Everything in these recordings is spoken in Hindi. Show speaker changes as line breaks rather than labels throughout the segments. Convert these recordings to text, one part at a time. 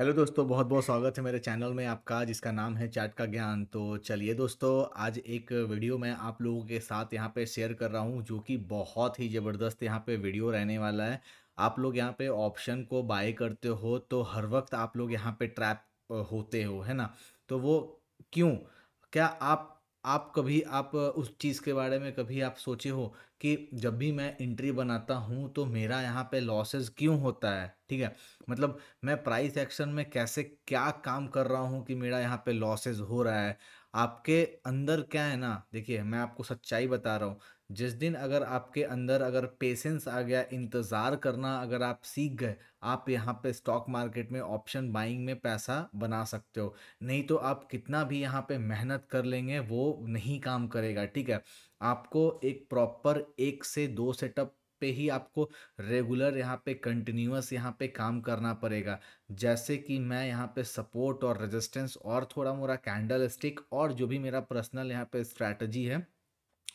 हेलो दोस्तों बहुत बहुत स्वागत है मेरे चैनल में आपका जिसका नाम है चैट का ज्ञान तो चलिए दोस्तों आज एक वीडियो मैं आप लोगों के साथ यहाँ पे शेयर कर रहा हूँ जो कि बहुत ही ज़बरदस्त यहाँ पे वीडियो रहने वाला है आप लोग यहाँ पे ऑप्शन को बाय करते हो तो हर वक्त आप लोग यहाँ पे ट्रैप होते हो है ना तो वो क्यों क्या आप आप कभी आप उस चीज़ के बारे में कभी आप सोचे हो कि जब भी मैं इंट्री बनाता हूँ तो मेरा यहाँ पे लॉसेस क्यों होता है ठीक है मतलब मैं प्राइस एक्शन में कैसे क्या काम कर रहा हूँ कि मेरा यहाँ पे लॉसेस हो रहा है आपके अंदर क्या है ना देखिए मैं आपको सच्चाई बता रहा हूँ जिस दिन अगर आपके अंदर अगर पेशेंस आ गया इंतज़ार करना अगर आप सीख गए आप यहाँ पे स्टॉक मार्केट में ऑप्शन बाइंग में पैसा बना सकते हो नहीं तो आप कितना भी यहाँ पे मेहनत कर लेंगे वो नहीं काम करेगा ठीक है आपको एक प्रॉपर एक से दो सेटअप पे ही आपको रेगुलर यहाँ पे कंटिन्यूस यहाँ पे काम करना पड़ेगा जैसे कि मैं यहाँ पे सपोर्ट और रेजिस्टेंस और थोड़ा मोरा कैंडल स्टिक और जो भी मेरा पर्सनल यहाँ पे स्ट्रैटेजी है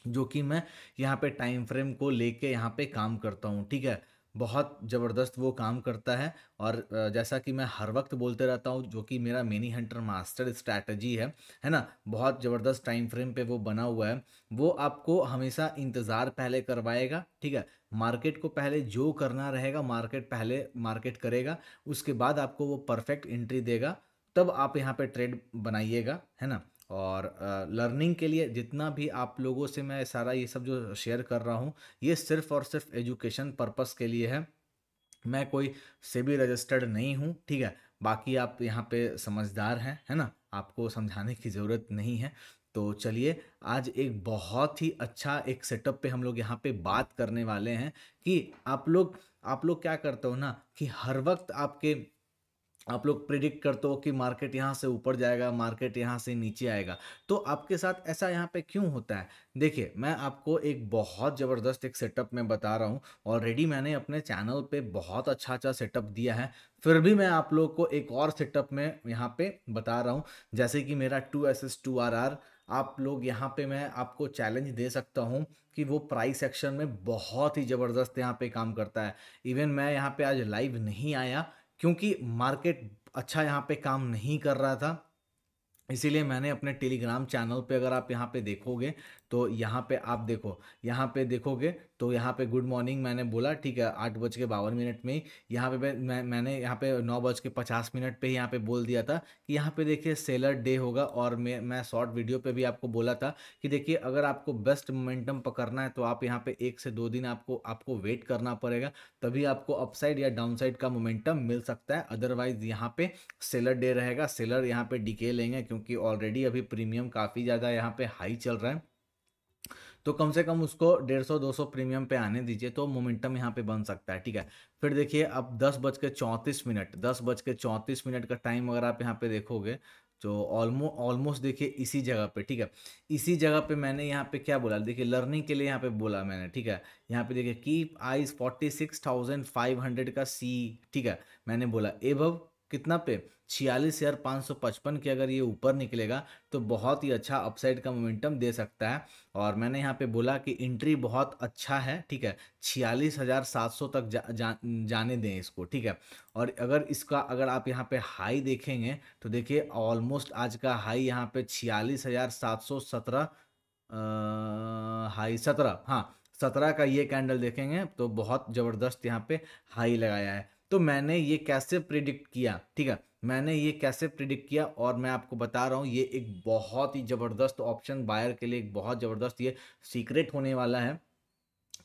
जो कि मैं यहाँ पे टाइम फ्रेम को लेके यहाँ पे काम करता हूँ ठीक है बहुत ज़बरदस्त वो काम करता है और जैसा कि मैं हर वक्त बोलते रहता हूँ जो कि मेरा मिनी हंटर मास्टर स्ट्रैटेजी है है ना बहुत ज़बरदस्त टाइम फ्रेम पे वो बना हुआ है वो आपको हमेशा इंतज़ार पहले करवाएगा ठीक है मार्केट को पहले जो करना रहेगा मार्केट पहले मार्केट करेगा उसके बाद आपको वो परफेक्ट एंट्री देगा तब आप यहाँ पर ट्रेड बनाइएगा है ना और लर्निंग के लिए जितना भी आप लोगों से मैं सारा ये सब जो शेयर कर रहा हूँ ये सिर्फ और सिर्फ एजुकेशन पर्पस के लिए है मैं कोई सेबी रजिस्टर्ड नहीं हूँ ठीक है बाकी आप यहाँ पे समझदार हैं है ना आपको समझाने की ज़रूरत नहीं है तो चलिए आज एक बहुत ही अच्छा एक सेटअप पे हम लोग यहाँ पे बात करने वाले हैं कि आप लोग आप लोग क्या करते हो ना कि हर वक्त आपके आप लोग प्रिडिक्ट करते हो कि मार्केट यहाँ से ऊपर जाएगा मार्केट यहाँ से नीचे आएगा तो आपके साथ ऐसा यहाँ पे क्यों होता है देखिए मैं आपको एक बहुत ज़बरदस्त एक सेटअप में बता रहा हूँ ऑलरेडी मैंने अपने चैनल पे बहुत अच्छा अच्छा सेटअप दिया है फिर भी मैं आप लोग को एक और सेटअप में यहाँ पर बता रहा हूँ जैसे कि मेरा two S S two R R आप लोग यहाँ पे मैं आपको चैलेंज दे सकता हूँ कि वो प्राइस एक्शन में बहुत ही ज़बरदस्त यहाँ पे काम करता है इवन मैं यहाँ पे आज लाइव नहीं आया क्योंकि मार्केट अच्छा यहाँ पे काम नहीं कर रहा था इसीलिए मैंने अपने टेलीग्राम चैनल पे अगर आप यहाँ पे देखोगे तो यहाँ पे आप देखो यहाँ पे देखोगे तो यहाँ पे गुड मॉर्निंग मैंने बोला ठीक है आठ बज के बावन मिनट में ही यहाँ पे मैं मैंने यहाँ पे नौ बज के पचास मिनट पे ही यहाँ पे बोल दिया था कि यहाँ पे देखिए सेलर डे होगा और मैं मैं शॉर्ट वीडियो पे भी आपको बोला था कि देखिए अगर आपको बेस्ट मोमेंटम पकड़ना है तो आप यहाँ पे एक से दो दिन आपको आपको वेट करना पड़ेगा तभी आपको अपसाइड या डाउन का मोमेंटम मिल सकता है अदरवाइज यहाँ पे सेलर डे रहेगा सेलर यहाँ पे डिके लेंगे क्योंकि ऑलरेडी अभी प्रीमियम काफ़ी ज़्यादा यहाँ पे हाई चल रहा है तो कम से कम उसको डेढ़ सौ दो सौ प्रीमियम पे आने दीजिए तो मोमेंटम यहाँ पे बन सकता है ठीक है फिर देखिए अब दस बज के चौंतीस मिनट दस बज के चौंतीस मिनट का टाइम अगर आप यहाँ पे देखोगे तो ऑलमो ऑलमोस्ट देखिए इसी जगह पे ठीक है इसी जगह पे मैंने यहाँ पे क्या बोला देखिए लर्निंग के लिए यहाँ पे बोला मैंने ठीक है यहाँ पे देखिए keep eyes forty six thousand five hundred का सी ठीक है मैंने बोला एभव कितना पे छियालीस हज़ार पाँच सौ पचपन के अगर ये ऊपर निकलेगा तो बहुत ही अच्छा अपसाइड का मोमेंटम दे सकता है और मैंने यहाँ पे बोला कि इंट्री बहुत अच्छा है ठीक है छियालीस हज़ार सात सौ तक जा, जा, जाने दें इसको ठीक है और अगर इसका अगर आप यहाँ पे हाई देखेंगे तो देखिए ऑलमोस्ट आज का हाई यहाँ पे छियालीस हज़ार सात सौ सत्रह हाई सत्रह हाँ सत्रह का ये कैंडल देखेंगे तो बहुत ज़बरदस्त यहाँ पे हाई लगाया है तो मैंने ये कैसे प्रिडिक्ट किया ठीक है मैंने ये कैसे प्रिडिक्ट किया और मैं आपको बता रहा हूँ ये एक बहुत ही ज़बरदस्त ऑप्शन बायर के लिए एक बहुत ज़बरदस्त ये सीक्रेट होने वाला है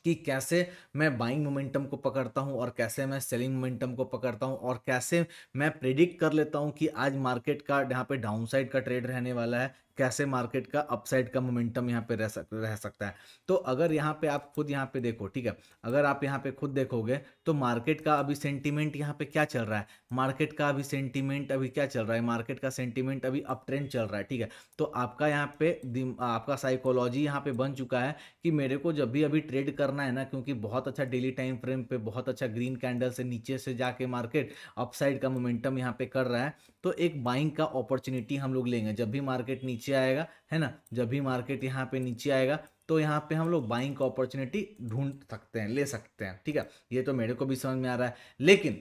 कि कैसे मैं बाइंग मोमेंटम को पकड़ता हूँ और कैसे मैं सेलिंग मोमेंटम को पकड़ता हूँ और कैसे मैं प्रिडिक्ट कर लेता हूँ कि आज मार्केट का यहाँ पे डाउनसाइड का ट्रेड रहने वाला है कैसे मार्केट का अपसाइड का मोमेंटम यहाँ पे रह सक रह सकता है तो अगर यहाँ पे आप खुद यहाँ पे देखो ठीक है अगर आप यहाँ पे खुद देखोगे तो मार्केट का अभी सेंटीमेंट यहाँ पे क्या चल रहा है मार्केट का अभी सेंटीमेंट अभी क्या चल रहा है मार्केट का सेंटीमेंट अभी अप ट्रेंड चल रहा है ठीक है तो आपका यहाँ पे आपका साइकोलॉजी यहाँ पे बन चुका है कि मेरे को जब भी अभी ट्रेड करना है ना क्योंकि बहुत अच्छा डेली टाइम फ्रेम पे बहुत अच्छा ग्रीन कैंडल से नीचे से जाके मार्केट अपसाइड का मोमेंटम यहाँ पे कर रहा है तो एक बाइंग का अपॉर्चुनिटी हम लोग लेंगे जब भी मार्केट नीचे आएगा है ना जब भी मार्केट यहाँ पे नीचे आएगा तो यहाँ पे हम लोग बाइंग का अपॉर्चुनिटी ढूंढ सकते हैं ले सकते हैं ठीक है ये तो मेरे को भी समझ में आ रहा है लेकिन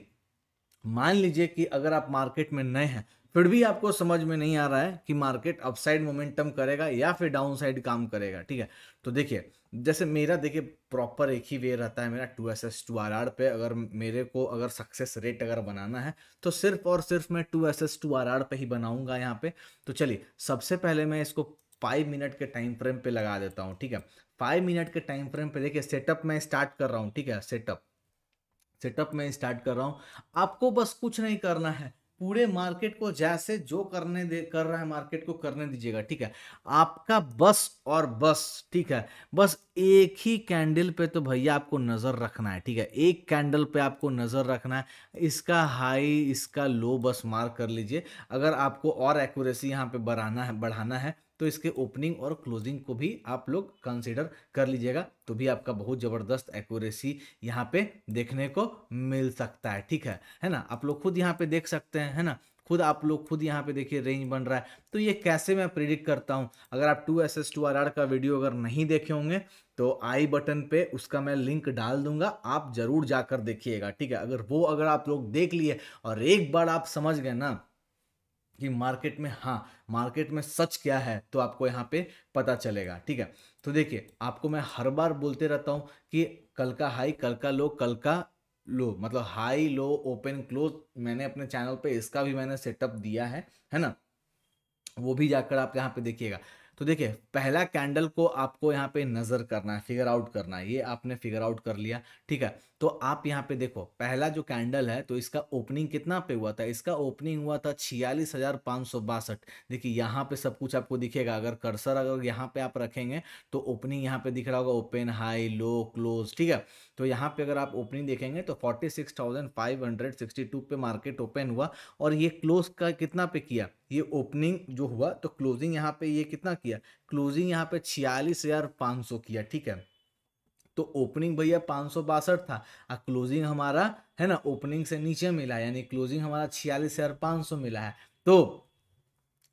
मान लीजिए कि अगर आप मार्केट में नए हैं फिर भी आपको समझ में नहीं आ रहा है कि मार्केट अपसाइड मोमेंटम करेगा या फिर डाउनसाइड काम करेगा ठीक है तो देखिए जैसे मेरा देखिए प्रॉपर एक ही वे रहता है मेरा two S S two R R पे अगर मेरे को अगर सक्सेस रेट अगर बनाना है तो सिर्फ और सिर्फ मैं two S S two R R पे ही बनाऊंगा यहाँ पे तो चलिए सबसे पहले मैं इसको फाइव मिनट के टाइम फ्रेम पे लगा देता हूँ ठीक है फाइव मिनट के टाइम फ्रेम पे देखिए सेटअप मैं स्टार्ट कर रहा हूँ ठीक है सेटअप सेटअप में स्टार्ट कर रहा हूँ आपको बस कुछ नहीं करना है पूरे मार्केट को जैसे जो करने दे कर रहा है मार्केट को करने दीजिएगा ठीक है आपका बस और बस ठीक है बस एक ही कैंडल पे तो भैया आपको नज़र रखना है ठीक है एक कैंडल पे आपको नज़र रखना है इसका हाई इसका लो बस मार्क कर लीजिए अगर आपको और एक्यूरेसी यहाँ पे बढ़ाना है बढ़ाना है तो इसके ओपनिंग और क्लोजिंग को भी आप लोग कंसिडर कर लीजिएगा तो भी आपका बहुत ज़बरदस्त एक्यूरेसी यहाँ पे देखने को मिल सकता है ठीक है है ना आप लोग खुद यहाँ पे देख सकते हैं है ना खुद आप लोग खुद यहाँ पे देखिए रेंज बन रहा है तो ये कैसे मैं प्रिडिक्ट करता हूँ अगर आप two S S two R R का वीडियो अगर नहीं देखे होंगे तो आई बटन पे उसका मैं लिंक डाल दूंगा आप जरूर जाकर देखिएगा ठीक है अगर वो अगर आप लोग देख लिए और एक बार आप समझ गए ना कि मार्केट में हाँ मार्केट में सच क्या है तो आपको यहाँ पे पता चलेगा ठीक है तो देखिए आपको मैं हर बार बोलते रहता हूँ कि कल का हाई कल का लो कल का लो मतलब हाई लो ओपन क्लोज मैंने अपने चैनल पे इसका भी मैंने सेटअप दिया है है ना वो भी जाकर आप यहाँ पे देखिएगा तो देखिए पहला कैंडल को आपको यहाँ पे नज़र करना है फिगर आउट करना है ये आपने फिगर आउट कर लिया ठीक है तो आप यहाँ पे देखो पहला जो कैंडल है तो इसका ओपनिंग कितना पे हुआ था इसका ओपनिंग हुआ था छियालीस हजार पाँच सौ बासठ देखिए यहाँ पे सब कुछ आपको दिखेगा अगर कर्सर अगर यहाँ पे आप रखेंगे तो ओपनिंग यहाँ पे दिख रहा होगा ओपन हाई लो क्लोज ठीक है तो यहाँ पे अगर आप ओपनिंग देखेंगे तो forty six thousand five hundred sixty two पे मार्केट ओपन हुआ और ये क्लोज का कितना पे किया ये ओपनिंग जो हुआ तो क्लोजिंग यहाँ पे ये कितना किया क्लोजिंग यहाँ पे छियालीस हजार पाँच सौ किया ठीक है तो ओपनिंग भैया पाँच सौ बासठ था और क्लोजिंग हमारा है ना ओपनिंग से नीचे मिला यानी क्लोजिंग हमारा छियालीस हज़ार पाँच सौ मिला है तो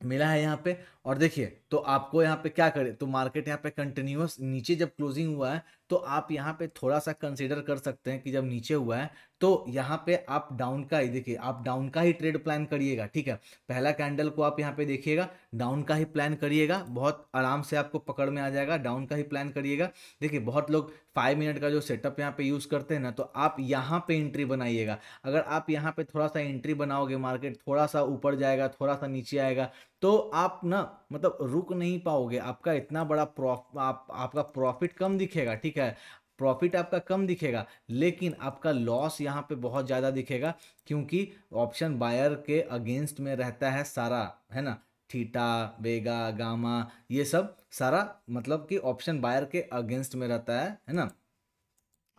मिला है यहाँ पे और देखिए तो आपको यहाँ पे क्या करे तो मार्केट यहाँ पे कंटिन्यूस नीचे जब क्लोजिंग हुआ है तो आप यहाँ पे थोड़ा सा कंसिडर कर सकते हैं कि जब नीचे हुआ है तो यहाँ पे आप डाउन का ही देखिए आप डाउन का ही ट्रेड प्लान करिएगा ठीक है पहला कैंडल को आप यहाँ पे देखिएगा डाउन का ही प्लान करिएगा बहुत आराम से आपको पकड़ में आ जाएगा डाउन का ही प्लान करिएगा देखिए बहुत लोग फाइव मिनट का जो सेटअप यहाँ पे यूज़ करते हैं ना तो आप यहाँ पे एंट्री बनाइएगा अगर आप यहाँ पे थोड़ा सा एंट्री बनाओगे मार्केट थोड़ा सा ऊपर जाएगा थोड़ा सा नीचे आएगा तो आप ना मतलब रुक नहीं पाओगे आपका इतना बड़ा प्रॉफ आप आपका प्रॉफिट कम दिखेगा ठीक है प्रॉफिट आपका कम दिखेगा लेकिन आपका लॉस यहाँ पे बहुत ज़्यादा दिखेगा क्योंकि ऑप्शन बायर के अगेंस्ट में रहता है सारा है ना थीटा बेगा गामा ये सब सारा मतलब कि ऑप्शन बायर के अगेंस्ट में रहता है है ना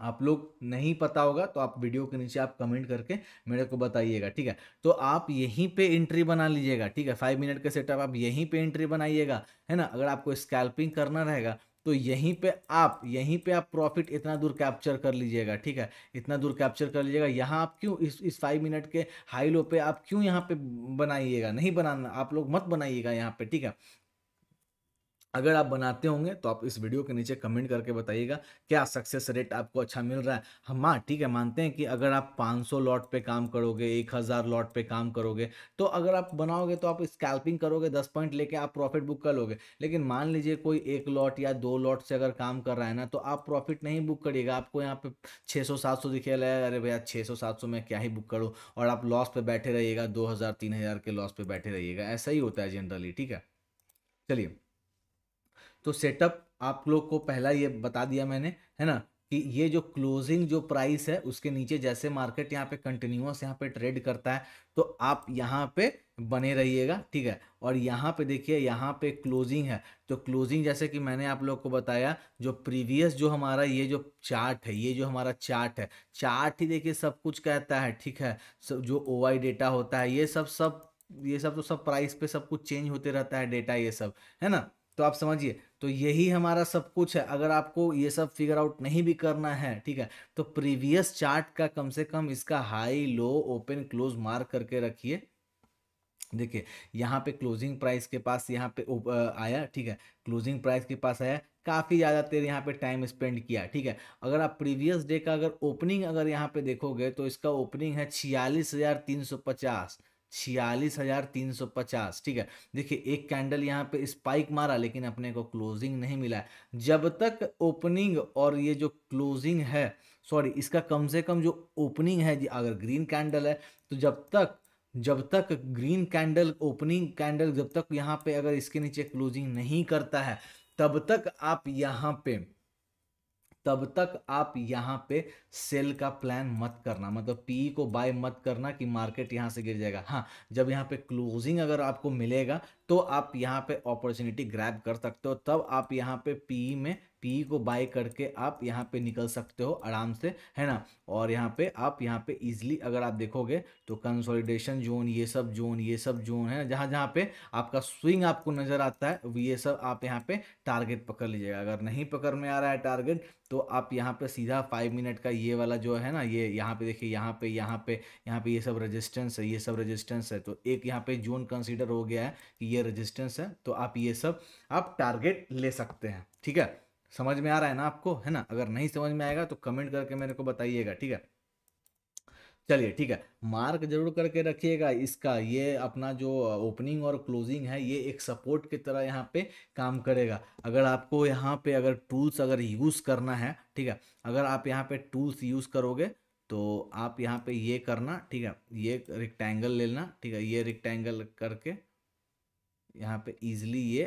आप लोग नहीं पता होगा तो आप वीडियो के नीचे आप कमेंट करके मेरे को बताइएगा ठीक है तो आप यहीं पे एंट्री बना लीजिएगा ठीक है फाइव मिनट का सेटअप आप यहीं पे एंट्री बनाइएगा है ना अगर आपको स्कैल्पिंग करना रहेगा तो यहीं पे आप यहीं पे आप प्रॉफिट इतना दूर कैप्चर कर लीजिएगा ठीक है इतना दूर कैप्चर कर लीजिएगा यहाँ आप क्यों इस इस फाइव मिनट के हाई लो पे आप क्यों यहाँ पे बनाइएगा नहीं बनाना आप लोग मत बनाइएगा यहाँ पे ठीक है अगर आप बनाते होंगे तो आप इस वीडियो के नीचे कमेंट करके बताइएगा क्या सक्सेस रेट आपको अच्छा मिल रहा है हम हाँ ठीक है मानते हैं कि अगर आप 500 लॉट पे काम करोगे 1000 लॉट पे काम करोगे तो अगर आप बनाओगे तो आप स्कैल्पिंग करोगे 10 पॉइंट लेके आप प्रॉफिट बुक कर लोगे लेकिन मान लीजिए कोई एक लॉट या दो लॉट से अगर काम कर रहा है ना तो आप प्रॉफिट नहीं बुक करिएगा आपको यहाँ पे छः सौ सात सौ दिखे अरे भैया छः सौ सात सौ में क्या ही बुक करूँ और आप लॉस पर बैठे रहिएगा दो हज़ार तीन हज़ार के लॉस पर बैठे रहिएगा ऐसा ही होता है जनरली ठीक है चलिए तो सेटअप आप लोग को पहला ये बता दिया मैंने है ना कि ये जो क्लोजिंग जो प्राइस है उसके नीचे जैसे मार्केट यहाँ पे कंटिन्यूस यहाँ पे ट्रेड करता है तो आप यहाँ पे बने रहिएगा ठीक है और यहाँ पे देखिए यहाँ पे क्लोजिंग है तो क्लोजिंग जैसे कि मैंने आप लोग को बताया जो प्रीवियस जो हमारा ये जो चार्ट है ये जो हमारा चार्ट है चार्ट ही देखिए सब कुछ कहता है ठीक है जो ओ डेटा होता है ये सब सब ये सब तो सब प्राइस पे सब कुछ चेंज होते रहता है डेटा ये सब है ना तो आप समझिए तो यही हमारा सब कुछ है अगर आपको ये सब फिगर आउट नहीं भी करना है ठीक है तो प्रीवियस चार्ट का कम से कम इसका high low open close mark करके रखिए देखिए यहाँ पे क्लोजिंग प्राइस के पास यहाँ पे आया ठीक है क्लोजिंग प्राइस के पास आया काफ़ी ज़्यादा तेर यहाँ पे टाइम स्पेंड किया ठीक है अगर आप प्रीवियस डे का अगर ओपनिंग अगर यहाँ पे देखोगे तो इसका ओपनिंग है छियालीस हज़ार तीन सौ पचास छियालीस हज़ार तीन सौ पचास ठीक है देखिए एक कैंडल यहाँ पे स्पाइक मारा लेकिन अपने को क्लोजिंग नहीं मिला है जब तक ओपनिंग और ये जो क्लोजिंग है सॉरी इसका कम से कम जो ओपनिंग है अगर ग्रीन कैंडल है तो जब तक जब तक ग्रीन कैंडल ओपनिंग कैंडल जब तक यहाँ पे अगर इसके नीचे क्लोजिंग नहीं करता है तब तक आप यहाँ पे तब तक आप यहाँ पे सेल का प्लान मत करना मतलब पीई e को बाय मत करना कि मार्केट यहाँ से गिर जाएगा हाँ जब यहाँ पे क्लोजिंग अगर आपको मिलेगा तो आप यहाँ पे अपॉर्चुनिटी ग्रैब कर सकते हो तब आप यहाँ पे पीई e में पी को बाय करके आप यहाँ पे निकल सकते हो आराम से है ना और यहाँ पे आप यहाँ पे इजिली अगर आप देखोगे तो कंसोलिडेशन जोन ये सब जोन ये सब जोन है जहाँ जहाँ पे आपका स्विंग आपको नज़र आता है ये सब आप यहाँ पे टारगेट पकड़ लीजिएगा अगर नहीं पकड़ में आ रहा है टारगेट तो आप यहाँ पे सीधा फाइव मिनट का ये वाला जो है ना ये यहाँ पे देखिए यहाँ पे यहाँ पे यहाँ पे ये सब रजिस्टेंस है ये सब रजिस्टेंस है तो एक यहाँ पे जोन कंसिडर हो गया है कि ये रजिस्टेंस है तो आप ये सब आप टारगेट ले सकते हैं ठीक है समझ में आ रहा है ना आपको है ना अगर नहीं समझ में आएगा तो कमेंट करके मेरे को बताइएगा ठीक है चलिए ठीक है मार्क जरूर करके रखिएगा इसका ये अपना जो ओपनिंग और क्लोजिंग है ये एक सपोर्ट की तरह यहाँ पे काम करेगा अगर आपको यहाँ पे अगर टूल्स अगर यूज़ करना है ठीक है अगर आप यहाँ पे टूल्स यूज़ करोगे तो आप यहाँ पे ये करना ठीक है ये रिक्टेंगल लेना ठीक है ये रिक्टेंगल करके यहाँ पे ईजिली ये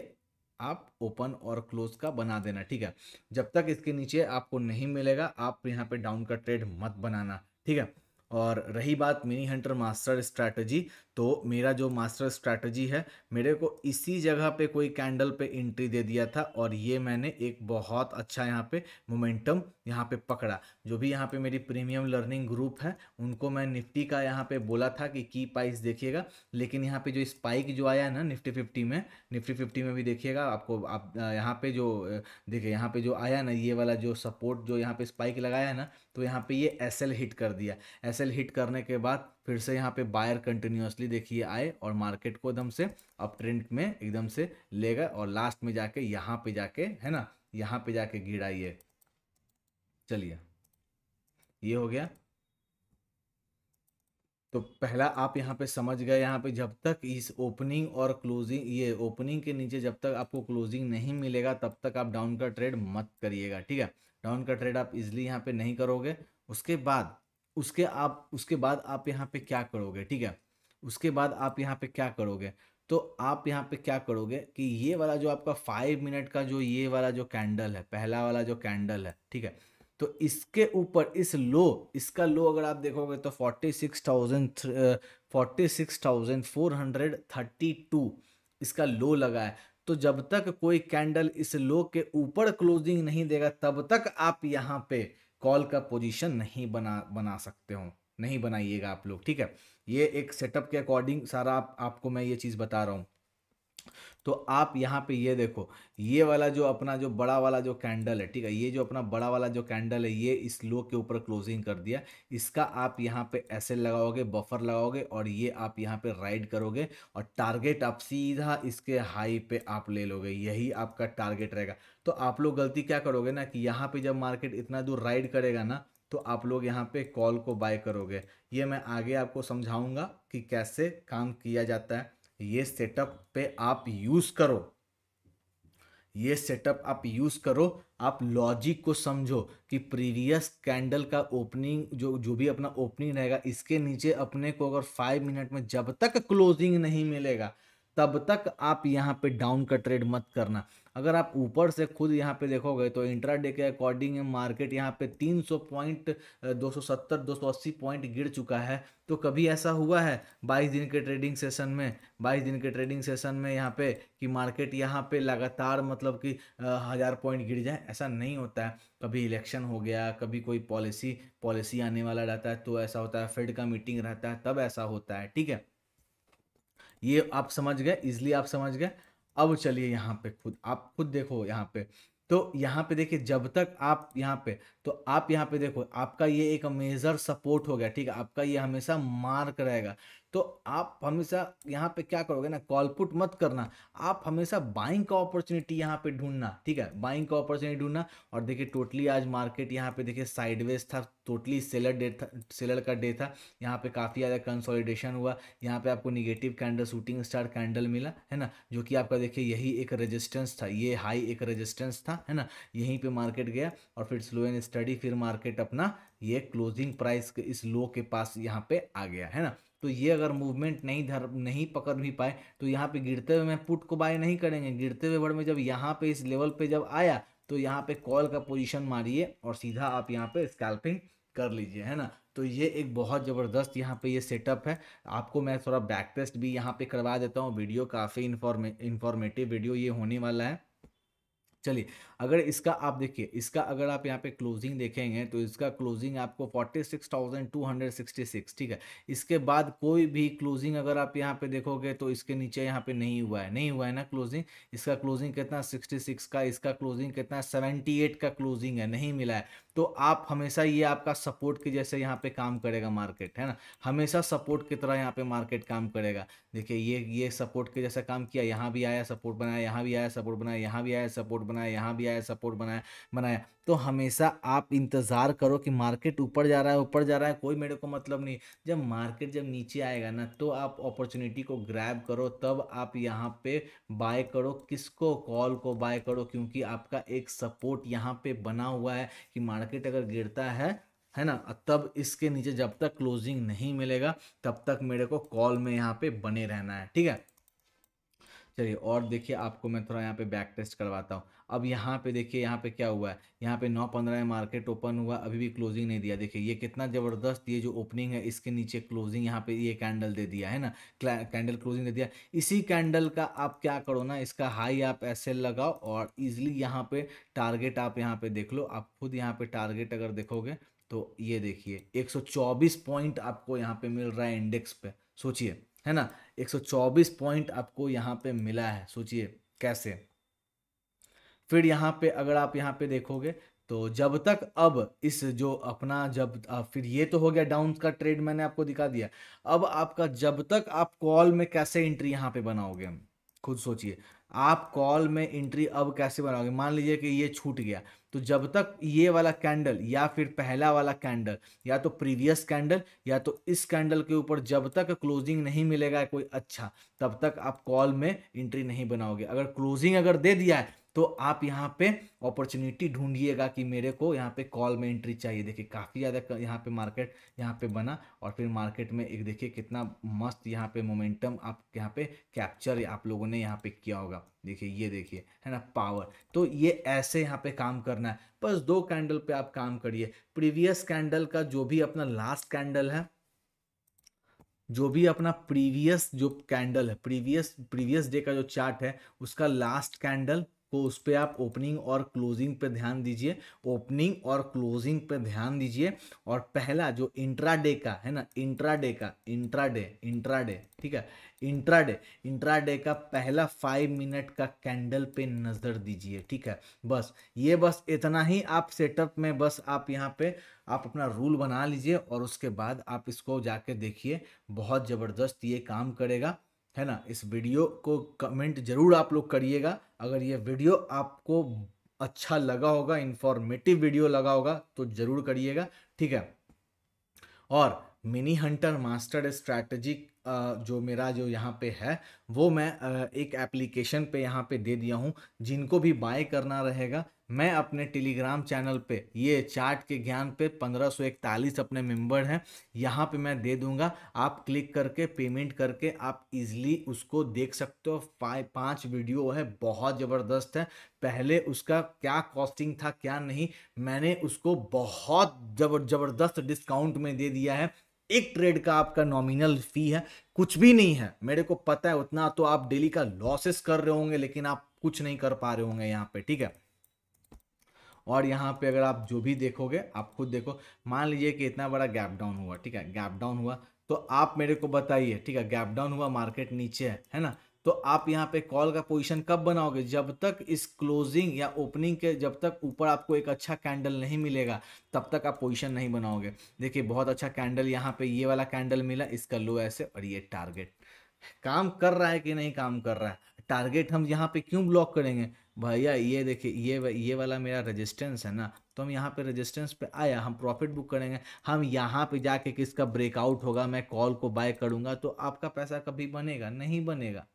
आप ओपन और क्लोज का बना देना ठीक है जब तक इसके नीचे आपको नहीं मिलेगा आप यहाँ पे डाउन का ट्रेड मत बनाना ठीक है और रही बात मिनी हंटर मास्टर स्ट्रैटेजी तो मेरा जो मास्टर स्ट्रैटेजी है मेरे को इसी जगह पे कोई कैंडल पे एंट्री दे दिया था और ये मैंने एक बहुत अच्छा यहाँ पे मोमेंटम यहाँ पे पकड़ा जो भी यहाँ पे मेरी प्रीमियम लर्निंग ग्रुप है उनको मैं निफ्टी का यहाँ पे बोला था कि की प्राइस देखिएगा लेकिन यहाँ पे जो स्पाइक जो आया है ना निफ्टी फिफ्टी में निफ्टी फिफ्टी में भी देखिएगा आपको आप यहाँ पे जो देखिए यहाँ पे जो आया ना ये वाला जो सपोर्ट जो यहाँ पे स्पाइक लगाया है ना तो यहाँ पे ये एस हिट कर दिया एस हिट करने के बाद फिर से यहाँ पे बायर कंटिन्यूसली देखिए आए और मार्केट को एकदम से अप ट्रेंड में एकदम से ले गए और लास्ट में जाके यहाँ पे जाके है ना यहाँ पे जाके गिराइए चलिए ये हो गया तो पहला आप यहाँ पे समझ गए यहाँ पे जब तक इस ओपनिंग और क्लोजिंग ये ओपनिंग के नीचे जब तक आपको क्लोजिंग नहीं मिलेगा तब तक आप डाउन का ट्रेड मत करिएगा ठीक है डाउन का ट्रेड आप इजिली यहाँ पे नहीं करोगे उसके बाद उसके आप उसके बाद आप यहाँ पे क्या करोगे ठीक है उसके बाद आप यहाँ पे क्या करोगे तो आप यहाँ पे क्या करोगे कि ये वाला जो आपका फाइव मिनट का जो ये वाला जो कैंडल है पहला वाला जो कैंडल है ठीक है तो इसके ऊपर इस लो इसका लो अगर आप देखोगे तो forty six thousand forty six thousand four hundred thirty two इसका लो लगा है तो जब तक कोई कैंडल इस लो के ऊपर क्लोजिंग नहीं देगा तब तक आप यहाँ पे कॉल का पोजीशन नहीं बना बना सकते हो नहीं बनाइएगा आप लोग ठीक है ये एक सेटअप के अकॉर्डिंग सारा आप, आपको मैं ये चीज़ बता रहा हूँ तो आप यहाँ पे ये देखो ये वाला जो अपना जो बड़ा वाला जो कैंडल है ठीक है ये जो अपना बड़ा वाला जो कैंडल है ये इस लो के ऊपर क्लोजिंग कर दिया इसका आप यहाँ पे ऐसे लगाओगे बफर लगाओगे और ये आप यहाँ पे राइड करोगे और टारगेट आप सीधा इसके हाई पे आप ले लोगे यही आपका टारगेट रहेगा तो आप लोग गलती क्या करोगे ना कि यहाँ पर जब मार्केट इतना दूर राइड करेगा ना तो आप लोग यहाँ पे कॉल को बाय करोगे ये मैं आगे आपको समझाऊंगा कि कैसे काम किया जाता है ये सेटअप पे आप यूज करो ये सेटअप आप यूज करो आप लॉजिक को समझो कि प्रीवियस कैंडल का ओपनिंग जो जो भी अपना ओपनिंग रहेगा इसके नीचे अपने को अगर फाइव मिनट में जब तक क्लोजिंग नहीं मिलेगा तब तक आप यहां पे डाउन का ट्रेड मत करना अगर आप ऊपर से खुद यहाँ पे देखोगे तो इंट्रा डे के अकॉर्डिंग मार्केट यहाँ पे 300 पॉइंट 270 280 पॉइंट गिर चुका है तो कभी ऐसा हुआ है 22 दिन के ट्रेडिंग सेशन में 22 दिन के ट्रेडिंग सेशन में यहाँ पे कि मार्केट यहाँ पे लगातार मतलब कि हज़ार पॉइंट गिर जाए ऐसा नहीं होता है कभी इलेक्शन हो गया कभी कोई पॉलिसी पॉलिसी आने वाला रहता है तो ऐसा होता है फेड का मीटिंग रहता है तब ऐसा होता है ठीक है ये आप समझ गए इजली आप समझ गए अब चलिए यहाँ पे खुद आप खुद देखो यहाँ पे तो यहाँ पे देखिए जब तक आप यहाँ पे तो आप यहाँ पे देखो आपका ये एक मेजर सपोर्ट हो गया ठीक है आपका ये हमेशा मार्क रहेगा तो आप हमेशा यहाँ पे क्या करोगे ना कॉलपुट मत करना आप हमेशा बाइंग का अपॉर्चुनिटी यहाँ पे ढूंढना ठीक है बाइंग का अपॉर्चुनिटी ढूंढना और देखिए टोटली आज मार्केट यहाँ पे देखिए साइडवेज था टोटली सेलर डे था सेलर का डे था यहाँ पे काफ़ी ज़्यादा कंसोलिडेशन हुआ यहाँ पे आपको negative candle shooting star candle मिला है ना जो कि आपका देखिए यही एक रेजिस्टेंस था ये हाई एक रेजिस्टेंस था है ना यहीं पे मार्केट गया और फिर स्लो एंड स्टडी फिर मार्केट अपना ये क्लोजिंग प्राइस के इस लो के पास यहाँ पे आ गया है ना तो ये अगर मूवमेंट नहीं धर नहीं पकड़ भी पाए तो यहाँ पे गिरते हुए मैं पुट को बाय नहीं करेंगे गिरते हुए बड़ में जब यहाँ पे इस लेवल पे जब आया तो यहाँ पे कॉल का पोजीशन मारिए और सीधा आप यहाँ पे स्कैल्पिंग कर लीजिए है ना तो ये एक बहुत ज़बरदस्त यहाँ पे ये सेटअप है आपको मैं थोड़ा बैक टेस्ट भी यहाँ पे करवा देता हूँ वीडियो काफ़ी इन्फॉर्मे इन्फॉर्मेटिव वीडियो ये होने वाला है चलिए अगर इसका आप देखिए इसका अगर आप यहाँ पे क्लोजिंग देखेंगे तो इसका क्लोजिंग आपको 46,266 ठीक है इसके बाद कोई भी क्लोजिंग अगर आप यहाँ पे देखोगे तो इसके नीचे यहाँ पे नहीं हुआ है नहीं हुआ है ना क्लोजिंग इसका क्लोजिंग कितना 66 का इसका क्लोजिंग कितना 78 का क्लोजिंग है नहीं मिला है तो आप हमेशा ये आपका सपोर्ट के जैसे यहाँ पे काम करेगा मार्केट है ना हमेशा सपोर्ट की तरह यहाँ पे मार्केट काम करेगा देखिए ये ये सपोर्ट के जैसा काम किया यहाँ भी आया सपोर्ट बनाया यहाँ भी आया सपोर्ट बनाया यहाँ भी आया सपोर्ट बनाया यहाँ भी आया सपोर्ट बनाया बनाया तो हमेशा आप इंतज़ार करो कि मार्केट ऊपर जा रहा है ऊपर जा रहा है कोई मेरे को मतलब नहीं जब मार्केट जब नीचे आएगा ना तो आप अपॉर्चुनिटी को ग्रैब करो तब आप यहाँ पे बाय करो किसको कॉल को बाय करो क्योंकि आपका एक सपोर्ट यहाँ पे बना हुआ है कि मार्केट मार्केट अगर गिरता है है ना तब इसके नीचे जब तक क्लोजिंग नहीं मिलेगा तब तक मेरे को कॉल में यहाँ पे बने रहना है ठीक है चलिए और देखिए आपको मैं थोड़ा यहाँ पे बैक टेस्ट करवाता हूँ अब यहाँ पे देखिए यहाँ पे क्या हुआ है यहाँ पे नौ पंद्रह मार्केट ओपन हुआ अभी भी क्लोजिंग नहीं दिया देखिए ये कितना ज़बरदस्त ये जो ओपनिंग है इसके नीचे क्लोजिंग यहाँ पे ये कैंडल दे दिया है ना कैंडल क्लोजिंग दे दिया इसी कैंडल का आप क्या करो ना इसका हाई आप ऐसे लगाओ और ईजिली यहाँ पे टारगेट आप यहाँ पे देख लो आप खुद यहाँ पे टारगेट अगर देखोगे तो ये देखिए एक पॉइंट आपको यहाँ पे मिल रहा है इंडेक्स पे सोचिए है ना 124 पॉइंट आपको यहाँ पे मिला है सोचिए कैसे फिर यहाँ पे अगर आप यहाँ पे देखोगे तो जब तक अब इस जो अपना जब आ, फिर ये तो हो गया डाउन का ट्रेड मैंने आपको दिखा दिया अब आपका जब तक आप कॉल में कैसे एंट्री यहाँ पे बनाओगे खुद सोचिए आप कॉल में एंट्री अब कैसे बनाओगे मान लीजिए कि ये छूट गया तो जब तक ये वाला कैंडल या फिर पहला वाला कैंडल या तो प्रीवियस कैंडल या तो इस कैंडल के ऊपर जब तक क्लोजिंग नहीं मिलेगा कोई अच्छा तब तक आप कॉल में एंट्री नहीं बनाओगे अगर क्लोजिंग अगर दे दिया है तो आप यहाँ पे अपॉर्चुनिटी ढूंढिएगा कि मेरे को यहाँ पे कॉल में एंट्री चाहिए देखिए काफ़ी ज़्यादा यहाँ पे मार्केट यहाँ पे बना और फिर मार्केट में एक देखिए कितना मस्त यहाँ पे मोमेंटम आप यहाँ पे कैप्चर आप लोगों ने यहाँ पे किया होगा देखिए ये देखिए है ना पावर तो ये ऐसे यहाँ पे काम करना है बस दो कैंडल पे आप काम करिए प्रीवियस कैंडल का जो भी अपना लास्ट कैंडल है जो भी अपना प्रीवियस जो कैंडल है प्रीवियस प्रीवियस डे का जो चार्ट है उसका लास्ट कैंडल को उस पर आप ओपनिंग और क्लोजिंग पे ध्यान दीजिए ओपनिंग और क्लोजिंग पे ध्यान दीजिए और पहला जो इंट्राडे का है ना इंट्राडे का इंट्राडे इंट्राडे ठीक है इंट्राडे इंट्राडे का पहला फाइव मिनट का कैंडल पे नज़र दीजिए ठीक है बस ये बस इतना ही आप सेटअप में बस आप यहाँ पे आप अपना रूल बना लीजिए और उसके बाद आप इसको जाके देखिए बहुत ज़बरदस्त ये काम करेगा है ना इस वीडियो को कमेंट जरूर आप लोग करिएगा अगर ये वीडियो आपको अच्छा लगा होगा इन्फॉर्मेटिव वीडियो लगा होगा तो ज़रूर करिएगा ठीक है और मिनी हंटर मास्टर स्ट्रैटेजी जो मेरा जो यहाँ पे है वो मैं एक एप्लीकेशन पे यहाँ पे दे दिया हूँ जिनको भी बाय करना रहेगा मैं अपने टेलीग्राम चैनल पे ये चार्ट के ज्ञान पे पंद्रह सौ इकतालीस अपने मेंबर हैं यहाँ पे मैं दे दूंगा आप क्लिक करके पेमेंट करके आप इजीली उसको देख सकते हो पाँच वीडियो है बहुत ज़बरदस्त है पहले उसका क्या कॉस्टिंग था क्या नहीं मैंने उसको बहुत जबर ज़बरदस्त डिस्काउंट में दे दिया है एक ट्रेड का आपका नॉमिनल फी है कुछ भी नहीं है मेरे को पता है उतना तो आप डेली का लॉसेस कर रहे होंगे लेकिन आप कुछ नहीं कर पा रहे होंगे यहाँ पे ठीक है और यहाँ पे अगर आप जो भी देखोगे आप खुद देखो मान लीजिए कि इतना बड़ा गैप डाउन हुआ ठीक है गैप डाउन हुआ तो आप मेरे को बताइए ठीक है गैप डाउन हुआ मार्केट नीचे है है ना तो आप यहाँ पे कॉल का पोजीशन कब बनाओगे जब तक इस क्लोजिंग या ओपनिंग के जब तक ऊपर आपको एक अच्छा कैंडल नहीं मिलेगा तब तक आप पोजीशन नहीं बनाओगे देखिए बहुत अच्छा कैंडल यहाँ पे ये वाला कैंडल मिला इसका लो ऐसे और ये टारगेट काम कर रहा है कि नहीं काम कर रहा है टारगेट हम यहाँ पे क्यों ब्लॉक करेंगे भैया ये देखिए ये ये वाला मेरा रेजिस्टेंस है ना तो हम यहाँ पे रेजिस्टेंस पे आया हम प्रॉफिट बुक करेंगे हम यहाँ पे जाके किसका ब्रेकआउट होगा मैं कॉल को बाय करूँगा तो आपका पैसा कभी बनेगा नहीं बनेगा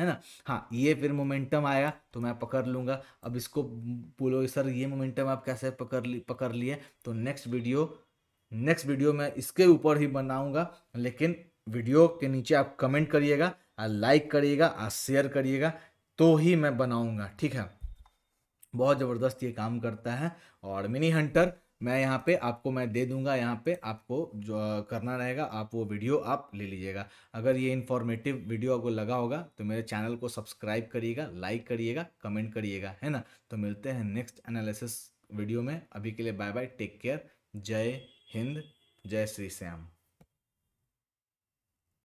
है ना हाँ ये फिर मोमेंटम आया तो मैं पकड़ लूँगा अब इसको बोलो सर ये मोमेंटम आप कैसे पकड़ ली पकड़ लिए तो नेक्स्ट वीडियो नेक्स्ट वीडियो मैं इसके ऊपर ही बनाऊँगा लेकिन वीडियो के नीचे आप कमेंट करिएगा लाइक करिएगा शेयर करिएगा तो ही मैं बनाऊंगा ठीक है बहुत ज़बरदस्त ये काम करता है और मिनी हंटर मैं यहाँ पे आपको मैं दे दूंगा यहाँ पे आपको जो करना रहेगा आप वो वीडियो आप ले लीजिएगा अगर ये इन्फॉर्मेटिव वीडियो आपको लगा होगा तो मेरे चैनल को सब्सक्राइब करिएगा लाइक करिएगा कमेंट करिएगा है ना तो मिलते हैं नेक्स्ट एनालिसिस वीडियो में अभी के लिए बाय बाय टेक केयर जय हिंद जय श्री श्याम